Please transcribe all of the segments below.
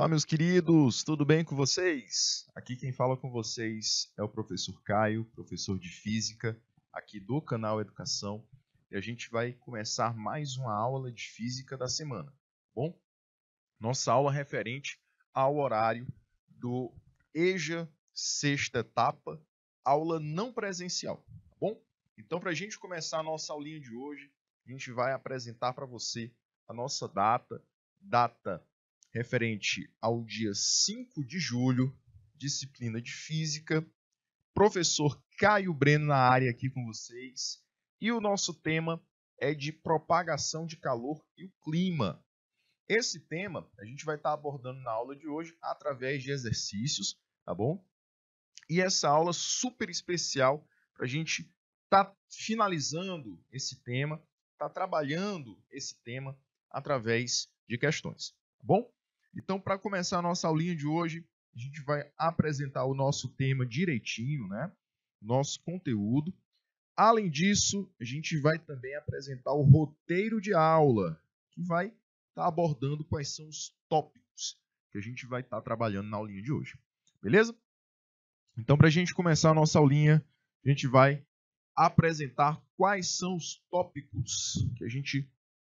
Olá, meus queridos, tudo bem com vocês? Aqui quem fala com vocês é o professor Caio, professor de Física, aqui do canal Educação, e a gente vai começar mais uma aula de Física da semana, tá bom? Nossa aula referente ao horário do EJA sexta etapa, aula não presencial, tá bom? Então, para a gente começar a nossa aulinha de hoje, a gente vai apresentar para você a nossa data, data referente ao dia 5 de julho, disciplina de Física. Professor Caio Breno na área aqui com vocês. E o nosso tema é de propagação de calor e o clima. Esse tema a gente vai estar abordando na aula de hoje através de exercícios, tá bom? E essa aula super especial para a gente estar tá finalizando esse tema, estar tá trabalhando esse tema através de questões, tá bom? Então, para começar a nossa aulinha de hoje, a gente vai apresentar o nosso tema direitinho, né? Nosso conteúdo. Além disso, a gente vai também apresentar o roteiro de aula, que vai estar tá abordando quais são os tópicos que a gente vai estar tá trabalhando na aulinha de hoje. Beleza? Então, para a gente começar a nossa aulinha, a gente vai apresentar quais são os tópicos que a gente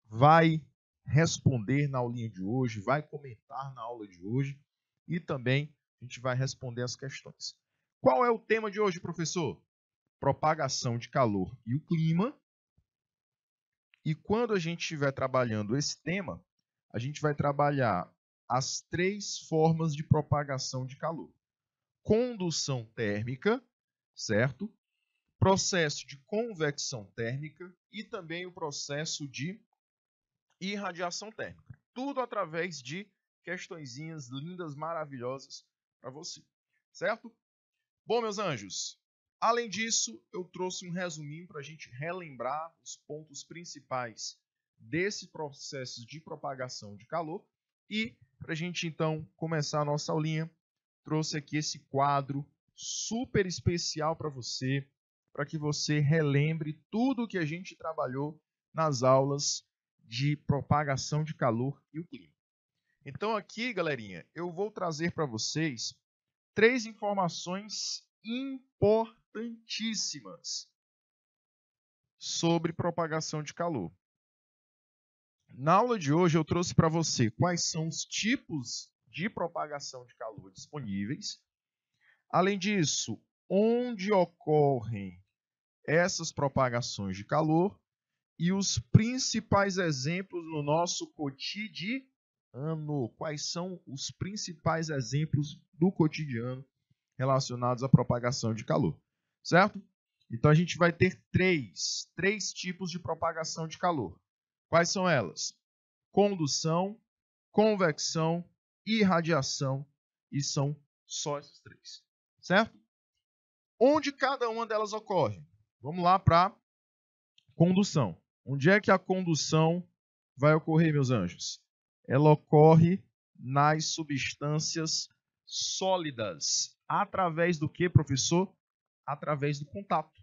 vai responder na aulinha de hoje, vai comentar na aula de hoje e também a gente vai responder as questões. Qual é o tema de hoje, professor? Propagação de calor e o clima. E quando a gente estiver trabalhando esse tema, a gente vai trabalhar as três formas de propagação de calor: condução térmica, certo? Processo de convecção térmica e também o processo de e radiação térmica. Tudo através de questõezinhas lindas, maravilhosas para você, certo? Bom, meus anjos, além disso, eu trouxe um resuminho para a gente relembrar os pontos principais desse processo de propagação de calor e para a gente então começar a nossa aulinha, trouxe aqui esse quadro super especial para você, para que você relembre tudo o que a gente trabalhou nas aulas de propagação de calor e o clima. Então aqui, galerinha, eu vou trazer para vocês três informações importantíssimas sobre propagação de calor. Na aula de hoje eu trouxe para você quais são os tipos de propagação de calor disponíveis. Além disso, onde ocorrem essas propagações de calor e os principais exemplos no nosso cotidiano. Quais são os principais exemplos do cotidiano relacionados à propagação de calor? Certo? Então a gente vai ter três, três tipos de propagação de calor. Quais são elas? Condução, convecção e radiação, e são só esses três. Certo? Onde cada uma delas ocorre? Vamos lá para condução. Onde é que a condução vai ocorrer, meus anjos? Ela ocorre nas substâncias sólidas. Através do que, professor? Através do contato.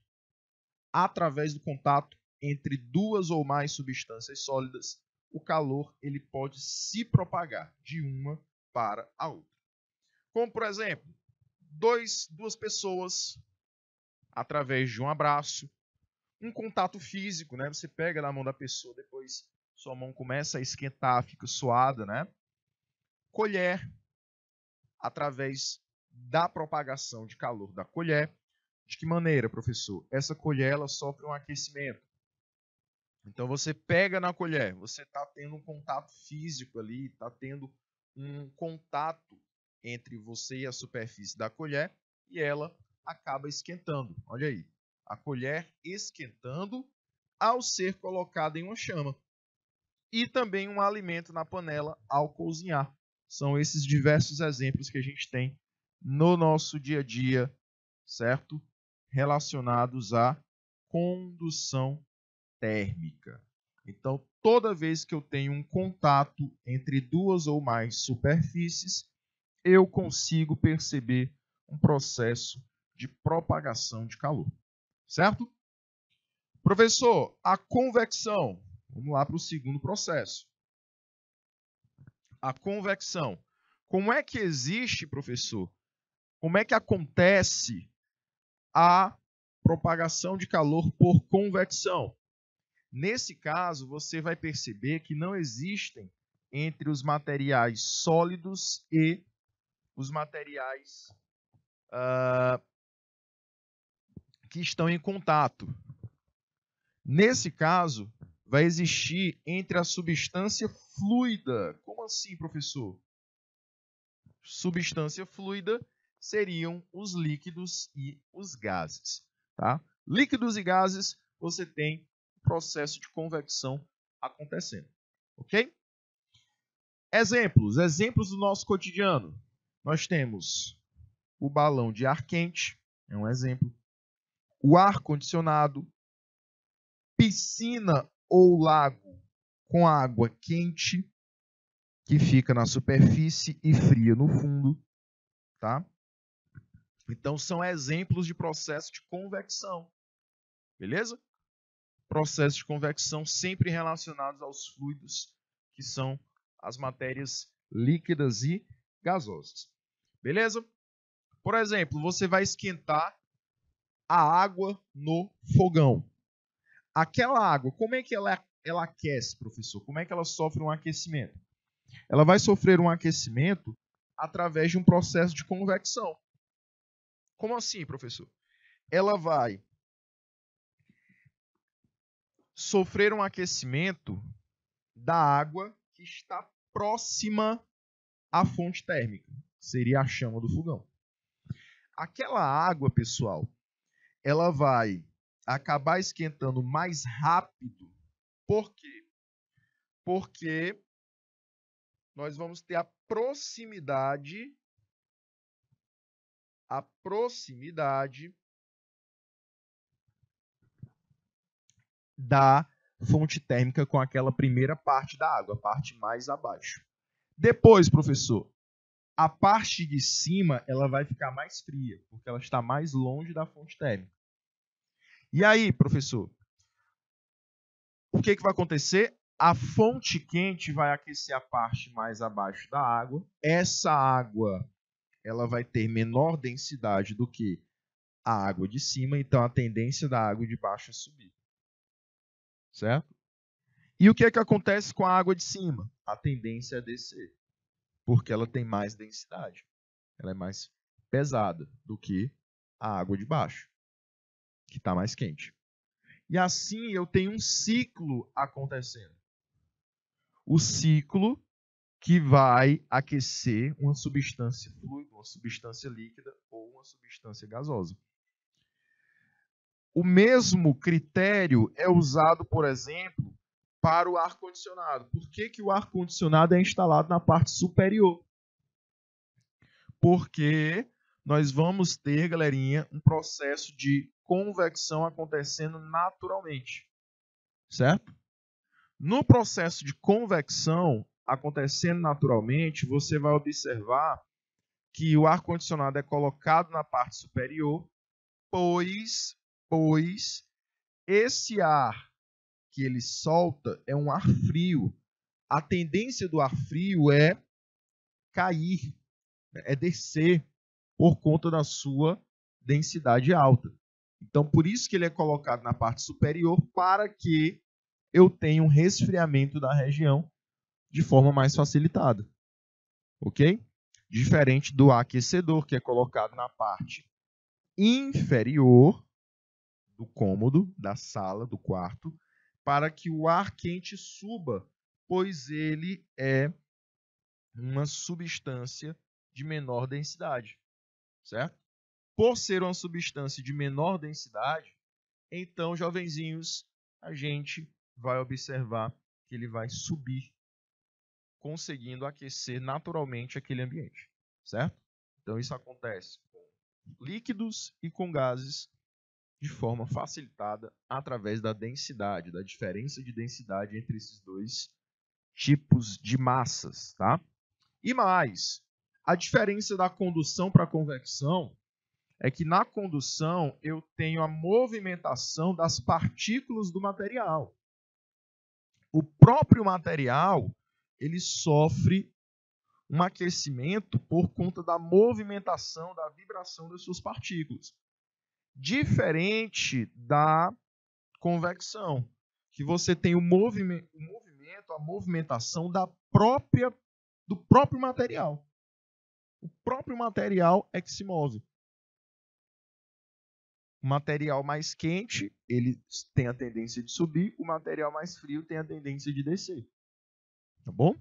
Através do contato entre duas ou mais substâncias sólidas, o calor ele pode se propagar de uma para a outra. Como, por exemplo, dois, duas pessoas, através de um abraço, um contato físico, né? Você pega na mão da pessoa, depois sua mão começa a esquentar, fica suada, né? Colher, através da propagação de calor da colher. De que maneira, professor? Essa colher ela sofre um aquecimento. Então você pega na colher, você está tendo um contato físico ali, está tendo um contato entre você e a superfície da colher e ela acaba esquentando. Olha aí, a colher esquentando ao ser colocada em uma chama, e também um alimento na panela ao cozinhar. São esses diversos exemplos que a gente tem no nosso dia a dia, certo? Relacionados à condução térmica. Então, toda vez que eu tenho um contato entre duas ou mais superfícies, eu consigo perceber um processo de propagação de calor. Certo? Professor, a convecção. Vamos lá para o segundo processo. A convecção. Como é que existe, professor? Como é que acontece a propagação de calor por convecção? Nesse caso, você vai perceber que não existem entre os materiais sólidos e os materiais uh, que estão em contato. Nesse caso, vai existir entre a substância fluida. Como assim, professor? Substância fluida seriam os líquidos e os gases. Tá? Líquidos e gases, você tem o processo de convecção acontecendo. Ok? Exemplos. Exemplos do nosso cotidiano. Nós temos o balão de ar quente, é um exemplo o ar-condicionado, piscina ou lago com água quente, que fica na superfície e fria no fundo, tá? Então são exemplos de processo de convecção. Beleza? Processos de convecção sempre relacionados aos fluidos, que são as matérias líquidas e gasosas. Beleza? Por exemplo, você vai esquentar a água no fogão. Aquela água, como é que ela, ela aquece, professor? Como é que ela sofre um aquecimento? Ela vai sofrer um aquecimento através de um processo de convecção. Como assim, professor? Ela vai sofrer um aquecimento da água que está próxima à fonte térmica, seria a chama do fogão. Aquela água, pessoal, ela vai acabar esquentando mais rápido. Por quê? Porque nós vamos ter a proximidade a proximidade da fonte térmica com aquela primeira parte da água, a parte mais abaixo. Depois, professor, a parte de cima ela vai ficar mais fria, porque ela está mais longe da fonte térmica. E aí, professor? O que, que vai acontecer? A fonte quente vai aquecer a parte mais abaixo da água. Essa água ela vai ter menor densidade do que a água de cima, então a tendência da água de baixo é subir. Certo? E o que é que acontece com a água de cima? A tendência é descer, porque ela tem mais densidade. Ela é mais pesada do que a água de baixo que está mais quente. E assim eu tenho um ciclo acontecendo. O ciclo que vai aquecer uma substância fluida, uma substância líquida ou uma substância gasosa. O mesmo critério é usado, por exemplo, para o ar-condicionado. Por que, que o ar-condicionado é instalado na parte superior? Porque nós vamos ter, galerinha, um processo de convecção acontecendo naturalmente. Certo? No processo de convecção acontecendo naturalmente, você vai observar que o ar condicionado é colocado na parte superior, pois pois esse ar que ele solta é um ar frio. A tendência do ar frio é cair, é descer por conta da sua densidade alta. Então, por isso que ele é colocado na parte superior, para que eu tenha um resfriamento da região de forma mais facilitada. Ok? Diferente do aquecedor, que é colocado na parte inferior do cômodo, da sala, do quarto, para que o ar quente suba, pois ele é uma substância de menor densidade, certo? por ser uma substância de menor densidade, então, jovenzinhos, a gente vai observar que ele vai subir, conseguindo aquecer naturalmente aquele ambiente, certo? Então, isso acontece com líquidos e com gases de forma facilitada através da densidade, da diferença de densidade entre esses dois tipos de massas, tá? E mais, a diferença da condução para a convecção é que na condução eu tenho a movimentação das partículas do material. O próprio material, ele sofre um aquecimento por conta da movimentação, da vibração das suas partículas. Diferente da convecção, que você tem o movimento, o movimento a movimentação da própria do próprio material. O próprio material é que se move. O material mais quente, ele tem a tendência de subir, o material mais frio tem a tendência de descer. Tá bom?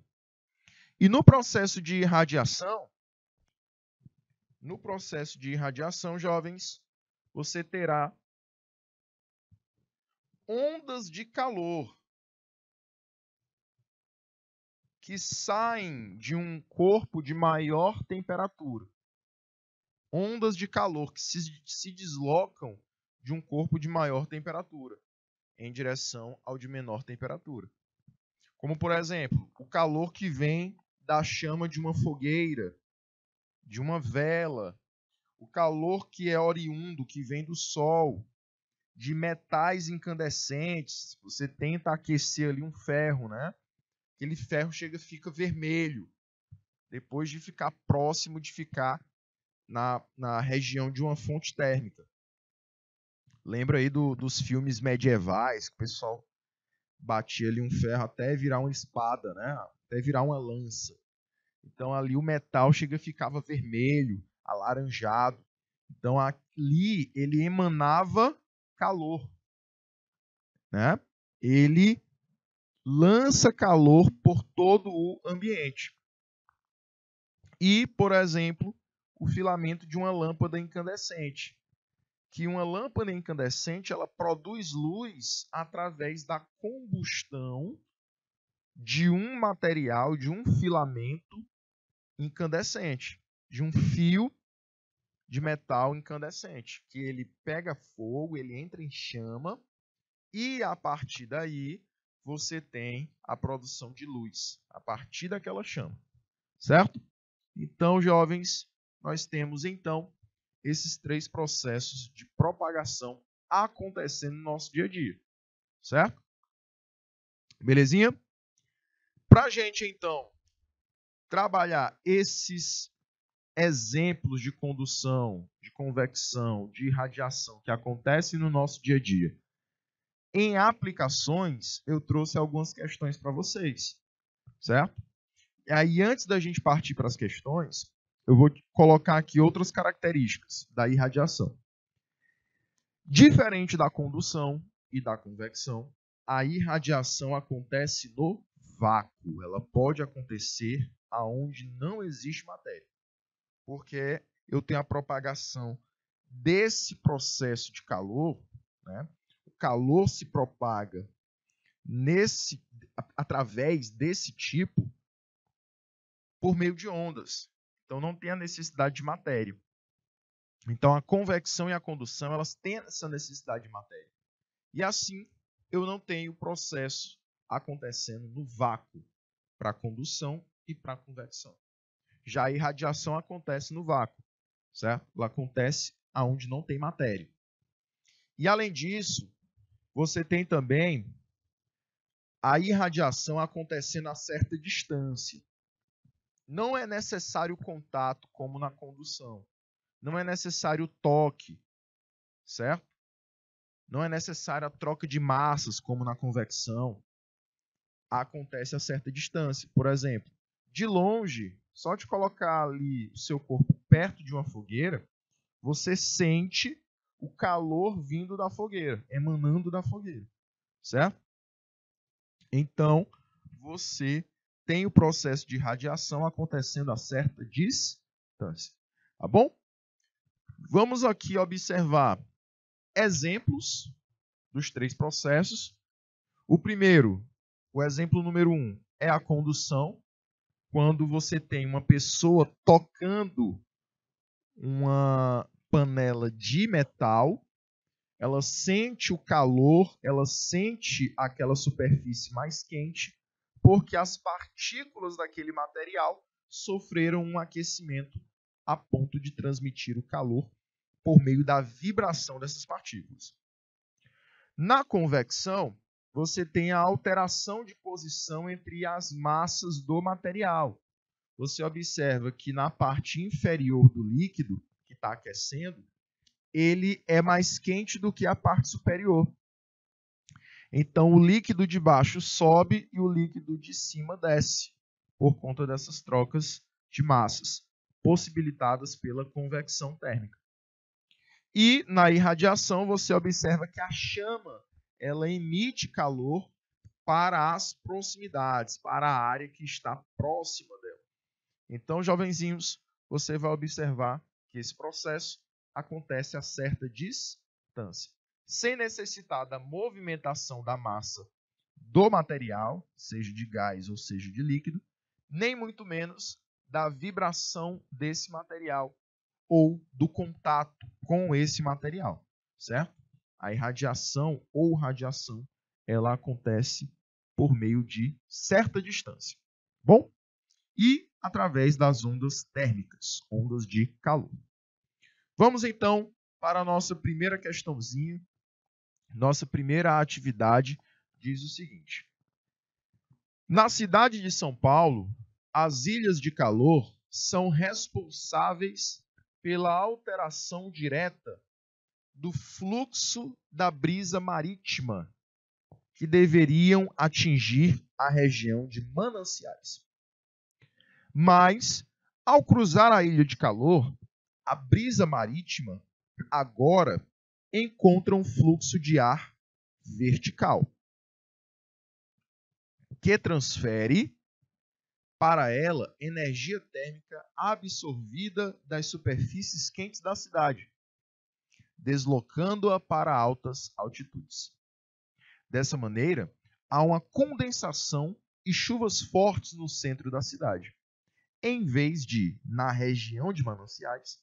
E no processo de irradiação, no processo de irradiação, jovens, você terá ondas de calor que saem de um corpo de maior temperatura ondas de calor que se, se deslocam de um corpo de maior temperatura em direção ao de menor temperatura. Como, por exemplo, o calor que vem da chama de uma fogueira, de uma vela, o calor que é oriundo, que vem do sol, de metais incandescentes. Você tenta aquecer ali um ferro, né? Aquele ferro chega, fica vermelho. Depois de ficar próximo de ficar na, na região de uma fonte térmica. Lembra aí do, dos filmes medievais, que o pessoal batia ali um ferro até virar uma espada, né? até virar uma lança. Então ali o metal chega ficava vermelho, alaranjado. Então ali ele emanava calor. Né? Ele lança calor por todo o ambiente. E, por exemplo, o filamento de uma lâmpada incandescente. Que uma lâmpada incandescente ela produz luz através da combustão de um material, de um filamento incandescente, de um fio de metal incandescente, que ele pega fogo, ele entra em chama e a partir daí você tem a produção de luz a partir daquela chama, certo? Então, jovens, nós temos então esses três processos de propagação acontecendo no nosso dia a dia, certo? Belezinha? Para a gente então trabalhar esses exemplos de condução, de convecção, de radiação que acontecem no nosso dia a dia. Em aplicações, eu trouxe algumas questões para vocês, certo? E aí, antes da gente partir para as questões, eu vou colocar aqui outras características da irradiação. Diferente da condução e da convecção, a irradiação acontece no vácuo. Ela pode acontecer aonde não existe matéria. Porque eu tenho a propagação desse processo de calor, né? O calor se propaga nesse através desse tipo por meio de ondas. Então não tem a necessidade de matéria. Então a convecção e a condução, elas têm essa necessidade de matéria. E assim, eu não tenho processo acontecendo no vácuo para condução e para convecção. Já a irradiação acontece no vácuo, certo? Ela acontece aonde não tem matéria. E além disso, você tem também a irradiação acontecendo a certa distância. Não é necessário contato como na uhum. condução. Não é necessário toque, certo? Não é necessária a troca de massas como na convecção. Acontece a certa distância. Por exemplo, de longe, só de colocar ali o seu corpo perto de uma fogueira, você sente o calor vindo da fogueira, emanando da fogueira, certo? Então, você tem o processo de radiação acontecendo a certa distância. Tá bom? Vamos aqui observar exemplos dos três processos. O primeiro, o exemplo número um, é a condução, quando você tem uma pessoa tocando uma panela de metal, ela sente o calor, ela sente aquela superfície mais quente, porque as partículas daquele material sofreram um aquecimento a ponto de transmitir o calor por meio da vibração dessas partículas. Na convecção, você tem a alteração de posição entre as massas do material. Você observa que na parte inferior do líquido, que está aquecendo, ele é mais quente do que a parte superior. Então o líquido de baixo sobe e o líquido de cima desce por conta dessas trocas de massas possibilitadas pela convecção térmica. E na irradiação você observa que a chama ela emite calor para as proximidades, para a área que está próxima dela. Então, jovenzinhos, você vai observar que esse processo acontece a certa distância sem necessitar da movimentação da massa do material, seja de gás ou seja de líquido, nem muito menos da vibração desse material ou do contato com esse material, certo? A irradiação ou radiação, ela acontece por meio de certa distância, bom? E através das ondas térmicas, ondas de calor. Vamos então para a nossa primeira questãozinha, nossa primeira atividade diz o seguinte: Na cidade de São Paulo, as ilhas de calor são responsáveis pela alteração direta do fluxo da brisa marítima que deveriam atingir a região de Mananciais. Mas, ao cruzar a ilha de calor, a brisa marítima agora encontra um fluxo de ar vertical que transfere para ela energia térmica absorvida das superfícies quentes da cidade, deslocando-a para altas altitudes. Dessa maneira, há uma condensação e chuvas fortes no centro da cidade, em vez de na região de mananciais,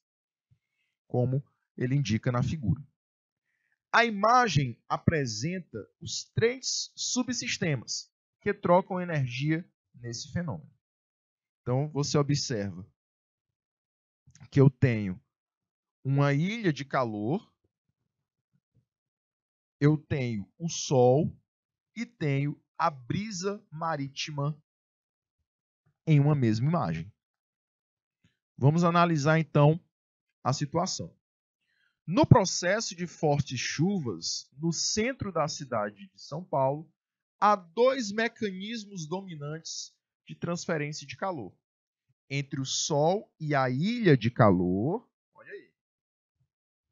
como ele indica na figura. A imagem apresenta os três subsistemas que trocam energia nesse fenômeno. Então você observa que eu tenho uma ilha de calor, eu tenho o sol e tenho a brisa marítima em uma mesma imagem. Vamos analisar então a situação. No processo de fortes chuvas, no centro da cidade de São Paulo, há dois mecanismos dominantes de transferência de calor. Entre o Sol e a ilha de calor, olha aí,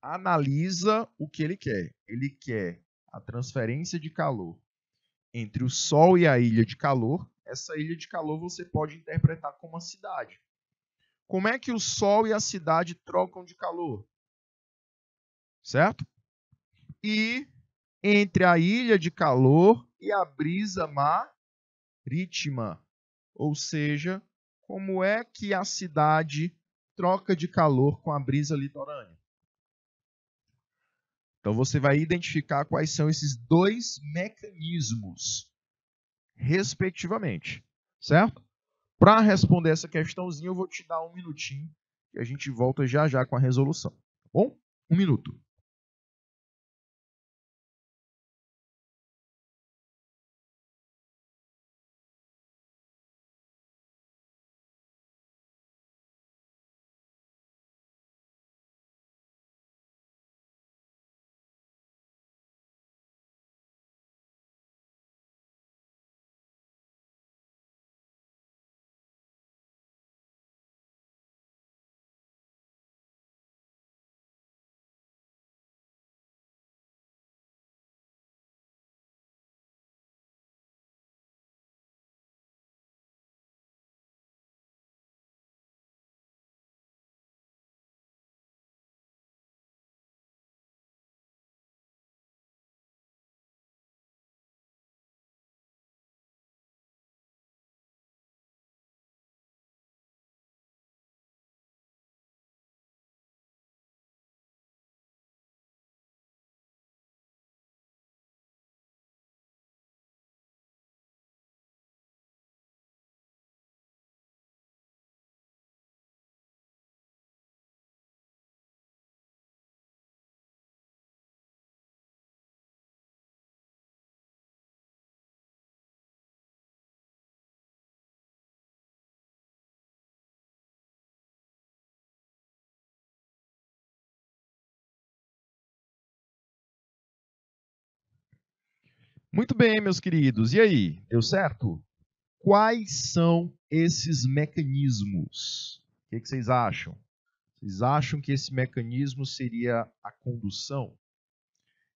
analisa o que ele quer. Ele quer a transferência de calor entre o Sol e a ilha de calor. Essa ilha de calor você pode interpretar como a cidade. Como é que o Sol e a cidade trocam de calor? certo? E entre a ilha de calor e a brisa marítima. Ou seja, como é que a cidade troca de calor com a brisa litorânea? Então você vai identificar quais são esses dois mecanismos, respectivamente, certo? Para responder essa questãozinha, eu vou te dar um minutinho e a gente volta já já com a resolução. Tá bom? Um minuto. Muito bem, meus queridos. E aí, deu certo? Quais são esses mecanismos? O que, que vocês acham? Vocês acham que esse mecanismo seria a condução?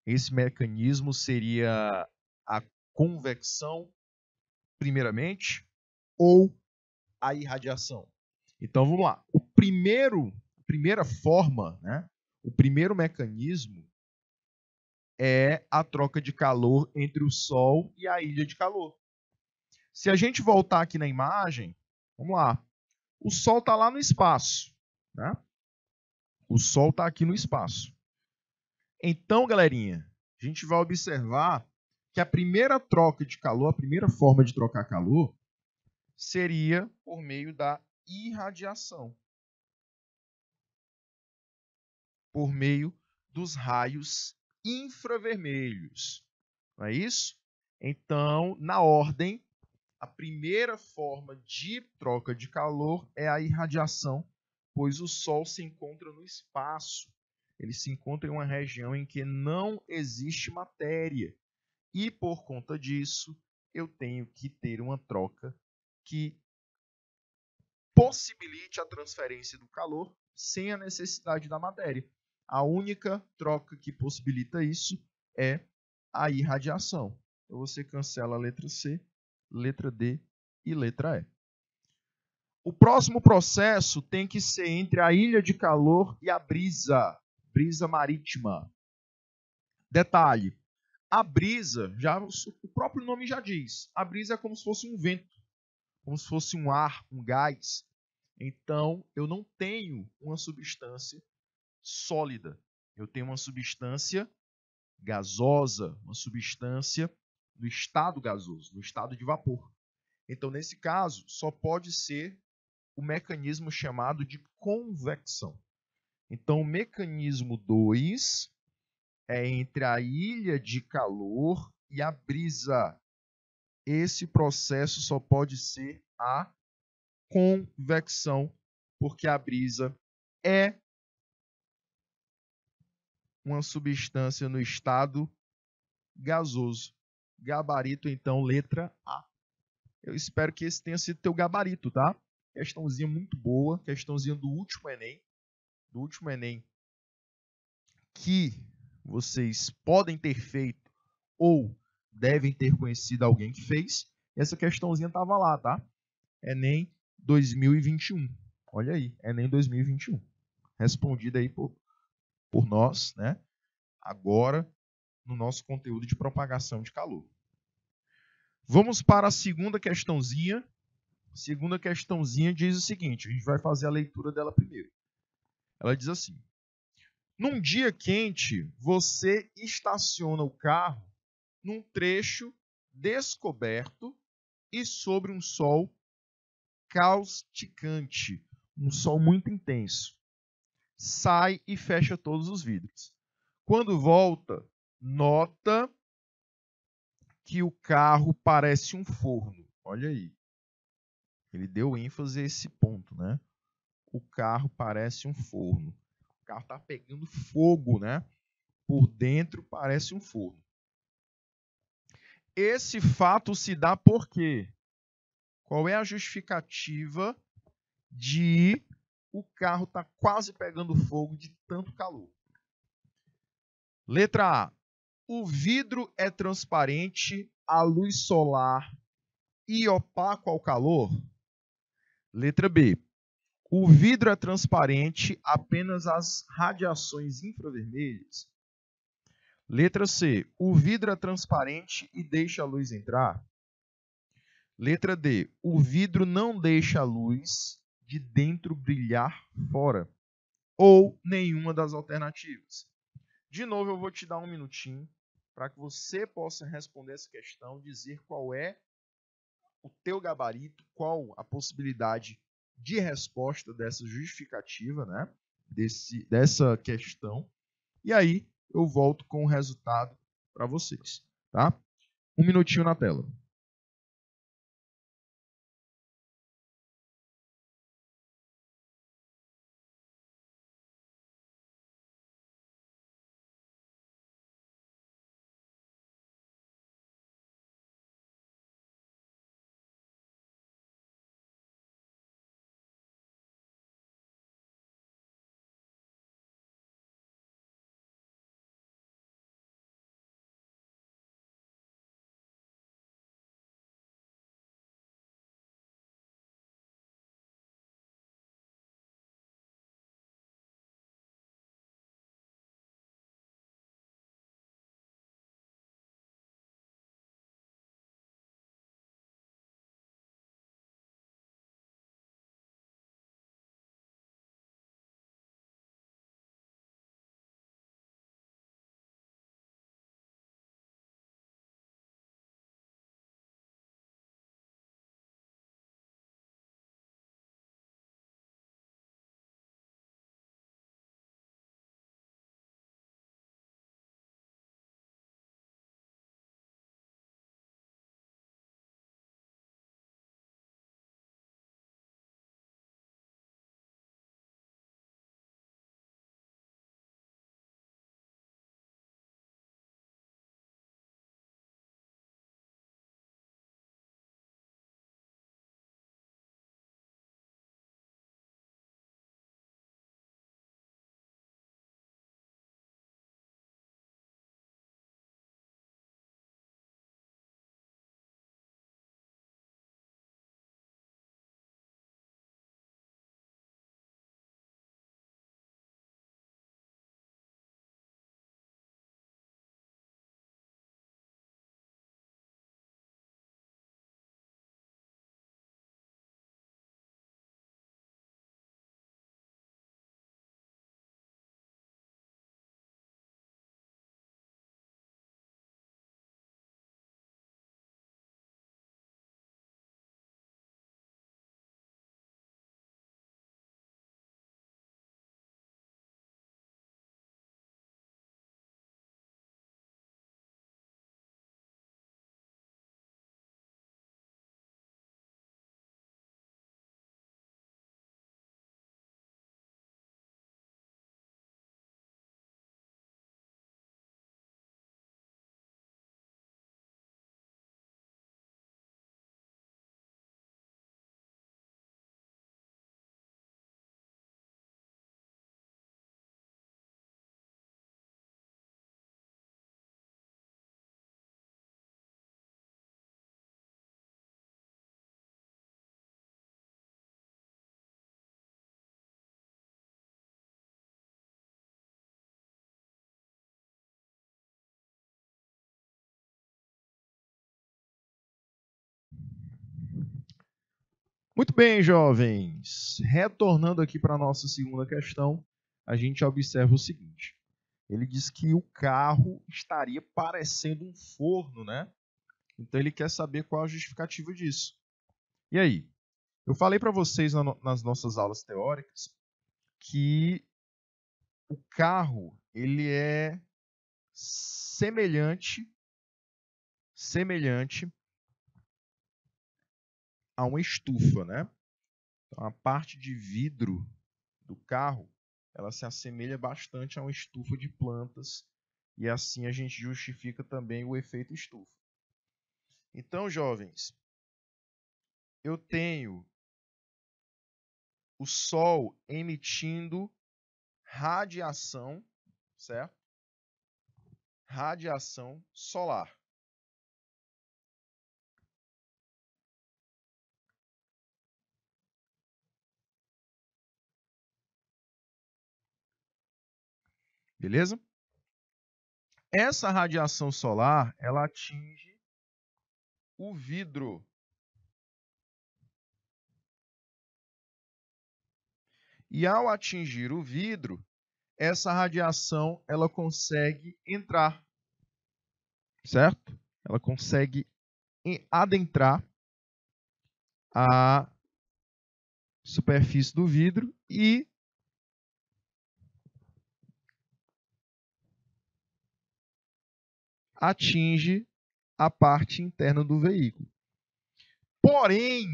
Esse mecanismo seria a convecção, primeiramente, ou a irradiação? Então vamos lá. O primeiro, a primeira forma, né? O primeiro mecanismo é a troca de calor entre o Sol e a ilha de calor. Se a gente voltar aqui na imagem, vamos lá. O Sol está lá no espaço. Né? O Sol está aqui no espaço. Então, galerinha, a gente vai observar que a primeira troca de calor, a primeira forma de trocar calor, seria por meio da irradiação. Por meio dos raios infravermelhos. Não é isso? Então, na ordem, a primeira forma de troca de calor é a irradiação, pois o Sol se encontra no espaço. Ele se encontra em uma região em que não existe matéria. E por conta disso, eu tenho que ter uma troca que possibilite a transferência do calor sem a necessidade da matéria. A única troca que possibilita isso é a irradiação. Então você cancela a letra C, letra D e letra E. O próximo processo tem que ser entre a ilha de calor e a brisa, brisa marítima. Detalhe: a brisa, já o próprio nome já diz, a brisa é como se fosse um vento, como se fosse um ar, um gás. Então eu não tenho uma substância sólida. Eu tenho uma substância gasosa, uma substância no estado gasoso, no estado de vapor. Então, nesse caso, só pode ser o mecanismo chamado de convecção. Então, o mecanismo 2 é entre a ilha de calor e a brisa. Esse processo só pode ser a convecção, porque a brisa é uma substância no estado gasoso. Gabarito, então, letra A. Eu espero que esse tenha sido teu gabarito, tá? Questãozinha muito boa, questãozinha do último Enem, do último Enem, que vocês podem ter feito ou devem ter conhecido alguém que fez. Essa questãozinha tava lá, tá? Enem 2021. Olha aí, Enem 2021. Respondida aí por por nós, né, agora no nosso conteúdo de propagação de calor. Vamos para a segunda questãozinha. A segunda questãozinha diz o seguinte, a gente vai fazer a leitura dela primeiro. Ela diz assim: Num dia quente, você estaciona o carro num trecho descoberto e sobre um sol causticante, um sol muito intenso sai e fecha todos os vidros. Quando volta, nota que o carro parece um forno. Olha aí. Ele deu ênfase a esse ponto, né? O carro parece um forno. O carro está pegando fogo, né? Por dentro parece um forno. Esse fato se dá por quê? Qual é a justificativa de o carro está quase pegando fogo de tanto calor. Letra A. O vidro é transparente à luz solar e opaco ao calor? Letra B. O vidro é transparente apenas às radiações infravermelhas? Letra C. O vidro é transparente e deixa a luz entrar? Letra D. O vidro não deixa a luz de dentro brilhar fora, ou nenhuma das alternativas. De novo, eu vou te dar um minutinho para que você possa responder essa questão, dizer qual é o teu gabarito, qual a possibilidade de resposta dessa justificativa, né? Desse, dessa questão. E aí eu volto com o resultado para vocês, tá? Um minutinho na tela. Muito bem, jovens. Retornando aqui para a nossa segunda questão, a gente observa o seguinte. Ele diz que o carro estaria parecendo um forno, né? Então ele quer saber qual a justificativa disso. E aí? Eu falei para vocês nas nossas aulas teóricas que o carro ele é semelhante semelhante a uma estufa, né? Então, a parte de vidro do carro, ela se assemelha bastante a uma estufa de plantas e assim a gente justifica também o efeito estufa. Então, jovens, eu tenho o Sol emitindo radiação, certo? Radiação solar. Beleza? Essa radiação solar, ela atinge o vidro. E ao atingir o vidro, essa radiação ela consegue entrar, certo? Ela consegue adentrar a superfície do vidro e atinge a parte interna do veículo. Porém,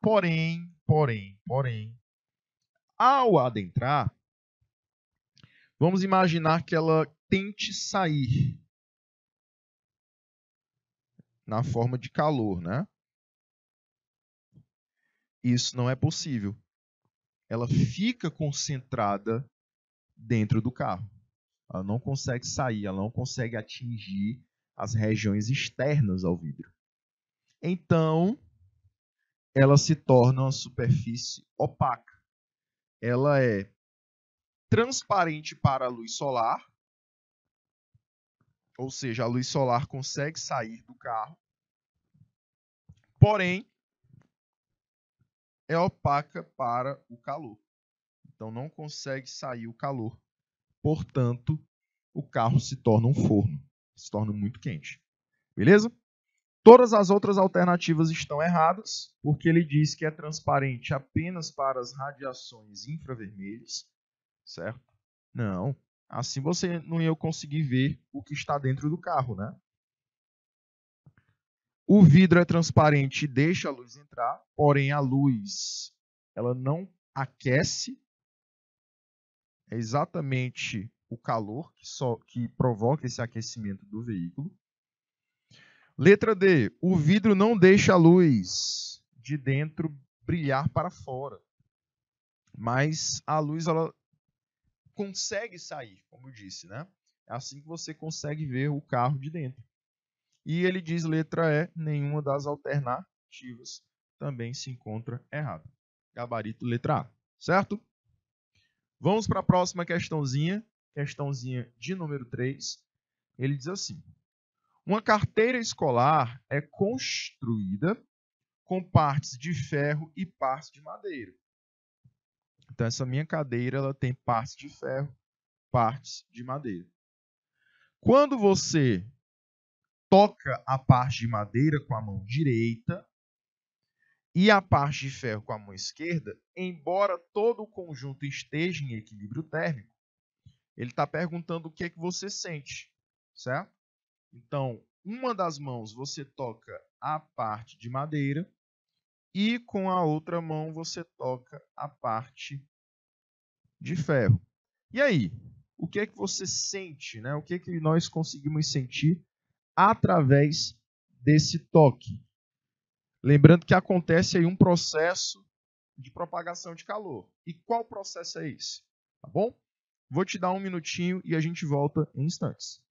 porém, porém, porém, ao adentrar, vamos imaginar que ela tente sair na forma de calor, né? Isso não é possível. Ela fica concentrada dentro do carro. Ela não consegue sair, ela não consegue atingir as regiões externas ao vidro. Então, ela se torna uma superfície opaca. Ela é transparente para a luz solar, ou seja, a luz solar consegue sair do carro, porém é opaca para o calor. Então não consegue sair o calor. Portanto, o carro se torna um forno, se torna muito quente. Beleza? Todas as outras alternativas estão erradas, porque ele diz que é transparente apenas para as radiações infravermelhas, certo? Não. Assim você não ia conseguir ver o que está dentro do carro, né? O vidro é transparente e deixa a luz entrar, porém a luz ela não aquece é exatamente o calor que, que provoca esse aquecimento do veículo. Letra D. O vidro não deixa a luz de dentro brilhar para fora, mas a luz ela consegue sair, como eu disse, né? É assim que você consegue ver o carro de dentro. E ele diz letra E, nenhuma das alternativas também se encontra errada. Gabarito letra A, certo? Vamos para a próxima questãozinha, questãozinha de número 3. Ele diz assim: Uma carteira escolar é construída com partes de ferro e partes de madeira. Então essa minha cadeira ela tem partes de ferro, partes de madeira. Quando você toca a parte de madeira com a mão direita, e a parte de ferro com a mão esquerda, embora todo o conjunto esteja em equilíbrio térmico, ele está perguntando o que é que você sente, certo? Então, uma das mãos você toca a parte de madeira e com a outra mão você toca a parte de ferro. E aí, o que é que você sente, né? O que é que nós conseguimos sentir através desse toque? Lembrando que acontece aí um processo de propagação de calor. E qual processo é esse? Tá bom? Vou te dar um minutinho e a gente volta em instantes.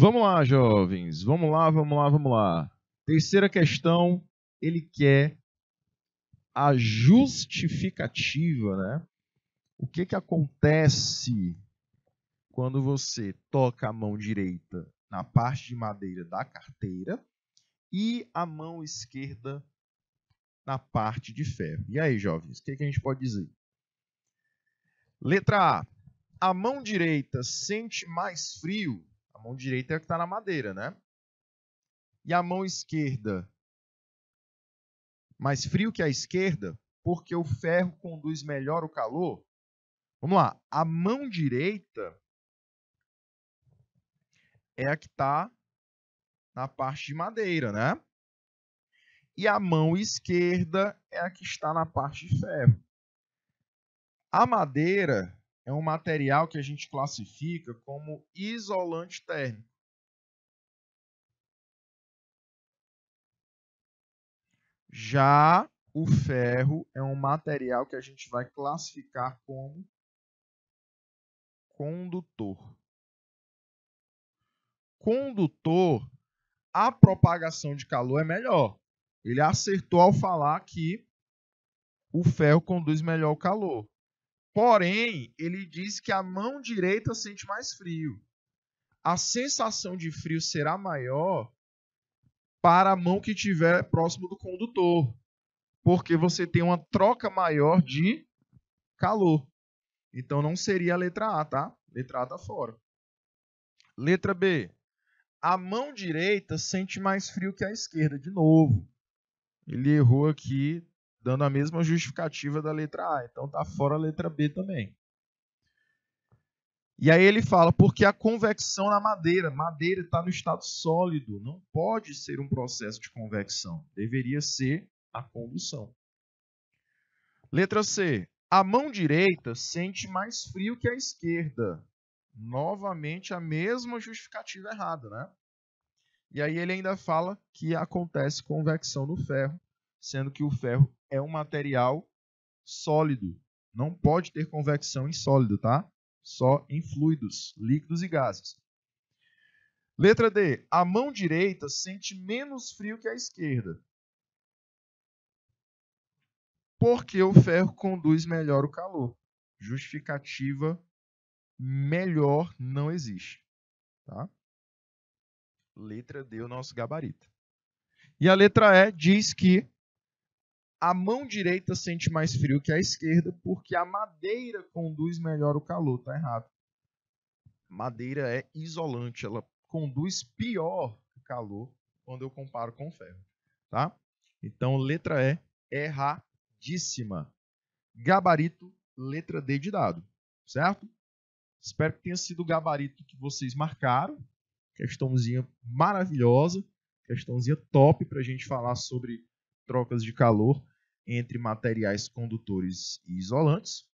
Vamos lá, jovens. Vamos lá, vamos lá, vamos lá. Terceira questão, ele quer a justificativa, né? O que que acontece quando você toca a mão direita na parte de madeira da carteira e a mão esquerda na parte de ferro? E aí, jovens, o que, que a gente pode dizer? Letra A. A mão direita sente mais frio a mão direita é a que está na madeira, né? E a mão esquerda, mais frio que a esquerda, porque o ferro conduz melhor o calor. Vamos lá, a mão direita é a que está na parte de madeira, né? E a mão esquerda é a que está na parte de ferro. A madeira é um material que a gente classifica como isolante térmico. Já o ferro é um material que a gente vai classificar como condutor. Condutor, a propagação de calor é melhor. Ele acertou ao falar que o ferro conduz melhor o calor. Porém, ele diz que a mão direita sente mais frio. A sensação de frio será maior para a mão que estiver próximo do condutor, porque você tem uma troca maior de calor. Então não seria a letra A, tá? Letra A tá fora. Letra B. A mão direita sente mais frio que a esquerda, de novo. Ele errou aqui dando a mesma justificativa da letra A. Então está fora a letra B também. E aí ele fala, porque a convecção na madeira, madeira está no estado sólido, não pode ser um processo de convecção, deveria ser a condução. Letra C. A mão direita sente mais frio que a esquerda. Novamente a mesma justificativa errada, né? E aí ele ainda fala que acontece convecção no ferro sendo que o ferro é um material sólido. Não pode ter convecção em sólido, tá? Só em fluidos, líquidos e gases. Letra D. A mão direita sente menos frio que a esquerda. Porque o ferro conduz melhor o calor. Justificativa melhor não existe. Tá? Letra D, o nosso gabarito. E a letra E diz que a mão direita sente mais frio que a esquerda porque a madeira conduz melhor o calor. Tá errado. Madeira é isolante, ela conduz pior o calor quando eu comparo com ferro, tá? Então, letra E, erradíssima. Gabarito, letra D de dado, certo? Espero que tenha sido o gabarito que vocês marcaram. Questãozinha maravilhosa, questãozinha top para a gente falar sobre trocas de calor entre materiais condutores e isolantes.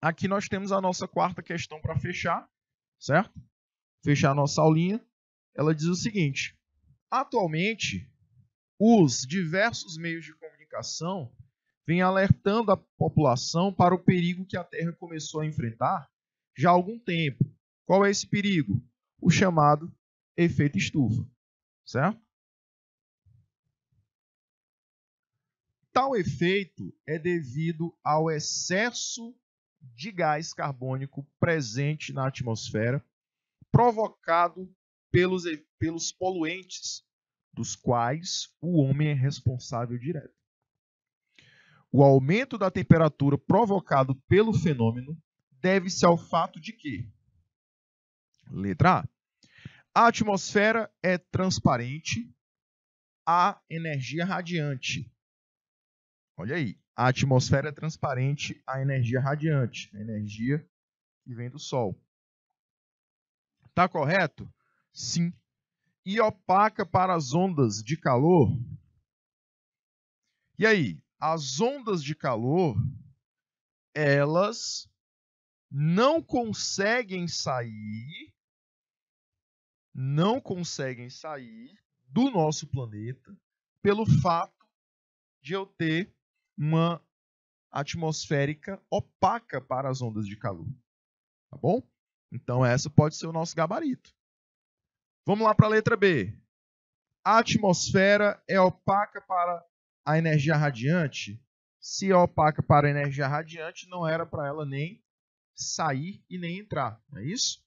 Aqui nós temos a nossa quarta questão para fechar, certo? Fechar a nossa aulinha. Ela diz o seguinte: Atualmente, os diversos meios de comunicação vêm alertando a população para o perigo que a Terra começou a enfrentar já há algum tempo. Qual é esse perigo? O chamado efeito estufa, certo? Tal efeito é devido ao excesso de gás carbônico presente na atmosfera, provocado pelos, pelos poluentes, dos quais o homem é responsável direto. O aumento da temperatura provocado pelo fenômeno deve-se ao fato de que, letra A, a atmosfera é transparente à energia radiante, Olha aí, a atmosfera é transparente à energia é radiante, a energia que vem do Sol. Tá correto? Sim. E opaca para as ondas de calor? E aí, as ondas de calor, elas não conseguem sair, não conseguem sair do nosso planeta pelo fato de eu ter uma atmosférica opaca para as ondas de calor. Tá bom? Então essa pode ser o nosso gabarito. Vamos lá para a letra B. A atmosfera é opaca para a energia radiante? Se é opaca para a energia radiante, não era para ela nem sair e nem entrar, não é isso?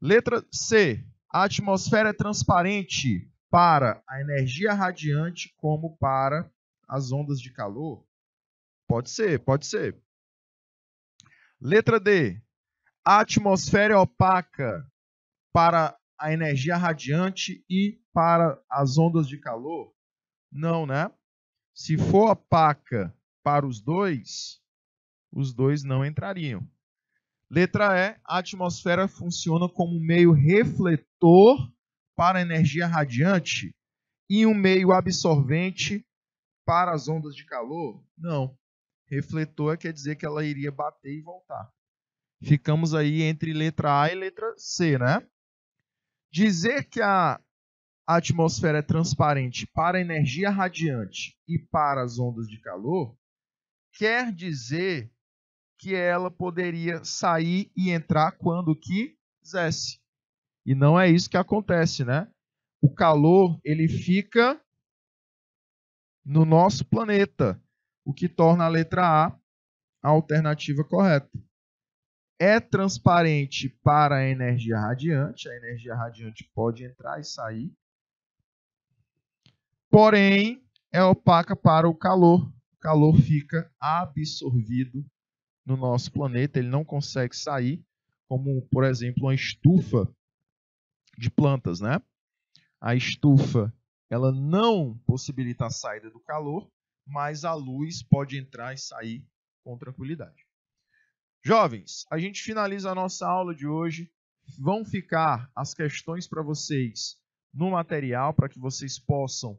Letra C. A atmosfera é transparente para a energia radiante como para as ondas de calor? Pode ser, pode ser. Letra D. A atmosfera é opaca para a energia radiante e para as ondas de calor? Não, né? Se for opaca para os dois, os dois não entrariam. Letra E, a atmosfera funciona como um meio refletor para a energia radiante e um meio absorvente para as ondas de calor? Não. Refletor quer dizer que ela iria bater e voltar. Ficamos aí entre letra A e letra C, né? Dizer que a atmosfera é transparente para a energia radiante e para as ondas de calor quer dizer que ela poderia sair e entrar quando quisesse. E não é isso que acontece, né? O calor ele fica no nosso planeta, o que torna a letra A a alternativa correta. É transparente para a energia radiante, a energia radiante pode entrar e sair, porém é opaca para o calor. O calor fica absorvido no nosso planeta, ele não consegue sair, como por exemplo uma estufa de plantas, né? A estufa ela não possibilita a saída do calor, mas a luz pode entrar e sair com tranquilidade. Jovens, a gente finaliza a nossa aula de hoje. Vão ficar as questões para vocês no material para que vocês possam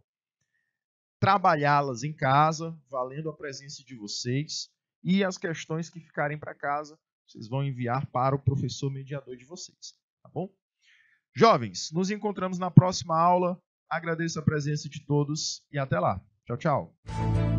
trabalhá-las em casa, valendo a presença de vocês. E as questões que ficarem para casa, vocês vão enviar para o professor mediador de vocês, tá bom? Jovens, nos encontramos na próxima aula. Agradeço a presença de todos e até lá. Tchau, tchau.